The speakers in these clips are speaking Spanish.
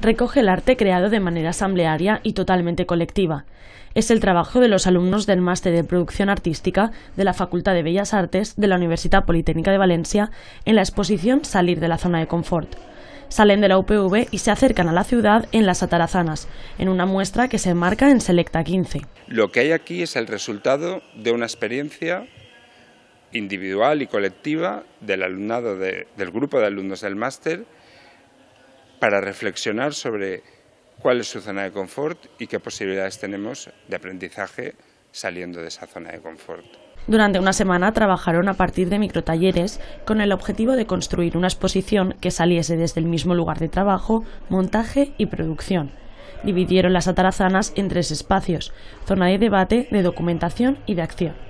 recoge el arte creado de manera asamblearia y totalmente colectiva. Es el trabajo de los alumnos del Máster de Producción Artística de la Facultad de Bellas Artes de la Universidad Politécnica de Valencia en la exposición Salir de la zona de confort. Salen de la UPV y se acercan a la ciudad en las Atarazanas, en una muestra que se enmarca en Selecta 15. Lo que hay aquí es el resultado de una experiencia individual y colectiva del alumnado del grupo de alumnos del máster para reflexionar sobre cuál es su zona de confort y qué posibilidades tenemos de aprendizaje saliendo de esa zona de confort. Durante una semana trabajaron a partir de microtalleres con el objetivo de construir una exposición que saliese desde el mismo lugar de trabajo, montaje y producción. Dividieron las atarazanas en tres espacios, zona de debate, de documentación y de acción.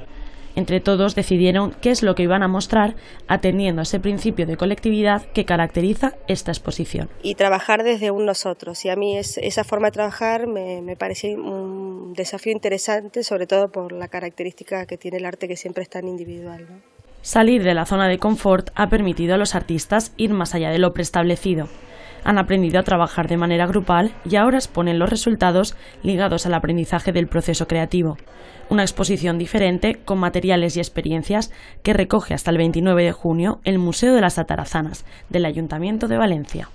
Entre todos decidieron qué es lo que iban a mostrar, atendiendo a ese principio de colectividad que caracteriza esta exposición. Y trabajar desde un nosotros. Y a mí esa forma de trabajar me, parece un desafío interesante, sobre todo por la característica que tiene el arte que siempre es tan individual. Salir de la zona de confort ha permitido a los artistas ir más allá de lo preestablecido, han aprendido a trabajar de manera grupal y ahora exponen los resultados ligados al aprendizaje del proceso creativo. Una exposición diferente con materiales y experiencias que recoge hasta el 29 de junio el Museo de las Atarazanas del Ayuntamiento de Valencia.